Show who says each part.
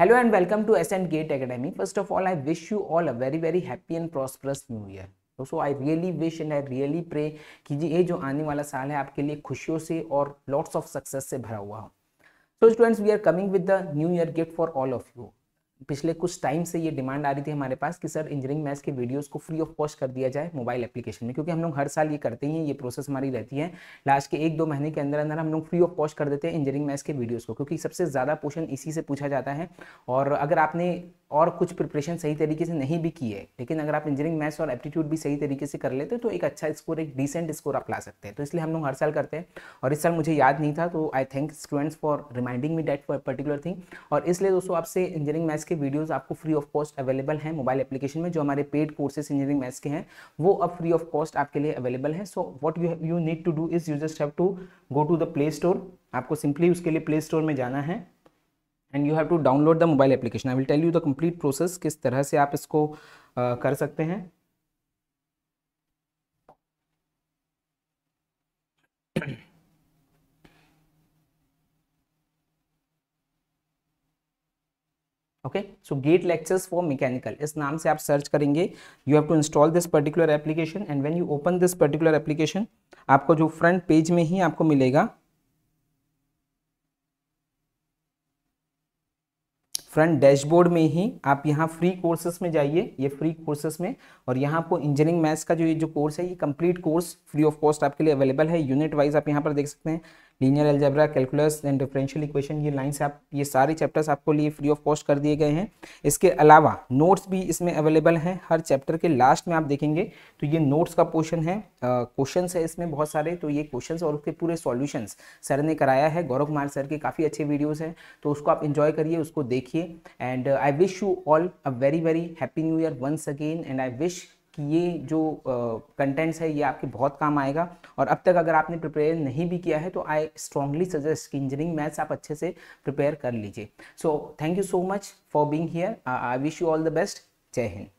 Speaker 1: hello and welcome to S and GATE academy first of all I wish you all a very very happy and prosperous new year दोस्तों I really wish and I really pray कि ये जो आने वाला साल है आपके लिए खुशियों से और लॉट्स ऑफ सक्सेस से भरा हुआ हो so students we are coming with the new year gift for all of you पिछले कुछ टाइम से ये डिमांड आ रही थी हमारे पास कि सर इंजीनियरिंग मैथ्स के वीडियोस को फ्री ऑफ कॉस्ट कर दिया जाए मोबाइल एप्लीकेशन में क्योंकि हम लोग हर साल ये करते ही हैं ये प्रोसेस हमारी रहती है लास्ट के एक दो महीने के अंदर अंदर हम लोग फ्री ऑफ कॉस्ट कर देते हैं इंजीनियरिंग मैथ्स के वीडियोज़ को क्योंकि सबसे ज़्यादा क्वेश्चन इसी से पूछा जाता है और अगर आपने और कुछ प्रिपरेशन सही तरीके से नहीं भी की है लेकिन अगर आप इंजीनियरिंग मैथ्स और एप्टीट्यूड भी सही तरीके से कर लेते तो एक अच्छा स्कोर एक डिसेंट स्कोर आप ला सकते हैं तो इसलिए हम लोग हर साल करते हैं और इस साल मुझे याद नहीं था तो I thank students for reminding me date for particular thing और इसलिए दोस्तों आपसे इंजीनियरिंग मैथ्स के वीडियोज़ आपको फ्री ऑफ कॉस्ट अवेलेबल हैं मोबाइल एप्लीकेशन में जो हमारे पेड कोर्सेस इंजीनियरिंग मैथ्स के हैं वो अब फ्री ऑफ कॉस्ट आपके लिए अवेलेबल हैं so what you you need to do is you just have to go to the play store आपको सिंपली उसके लिए प्ले स्टोर में जाना है and you have to download the mobile application I will tell you the complete process किस तरह से आप इसको uh, कर सकते हैं okay so GATE lectures for mechanical इस नाम से आप सर्च करेंगे you have to install this particular application and when you open this particular application आपको जो फ्रंट पेज में ही आपको मिलेगा फ्रंट डैशबोर्ड में ही आप यहाँ फ्री कोर्सेस में जाइए ये फ्री कोर्सेस में और यहाँ आपको इंजीनियरिंग मैथ्स का जो ये जो कोर्स है ये complete course free of cost आपके लिए अवेलेबल है यूनिट वाइज आप यहाँ पर देख सकते हैं linear algebra calculus and differential equation ये लाइन्स आप ये सारे चैप्टर्स आपको लिए फ्री ऑफ कॉस्ट कर दिए गए हैं इसके अलावा नोट्स भी इसमें अवेलेबल हैं हर चैप्टर के लास्ट में आप देखेंगे तो ये नोट्स का पोर्शन है क्वेश्चन है इसमें बहुत सारे तो ये क्वेश्चन और उसके पूरे सोल्यूशन सर ने कराया है गौरव कुमार सर के काफ़ी अच्छे वीडियोज़ हैं तो उसको आप इन्जॉय करिए उसको देखिए and I wish you all a very very happy new year once again and I wish कि ये जो कंटेंट्स है ये आपके बहुत काम आएगा और अब तक अगर आपने प्रिपेयर नहीं भी किया है तो आई स्ट्रांगली सजेस्ट कि इंजीनियरिंग मैथ्स आप अच्छे से प्रिपेयर कर लीजिए so thank you so much for being here I wish you all the best जय हिंद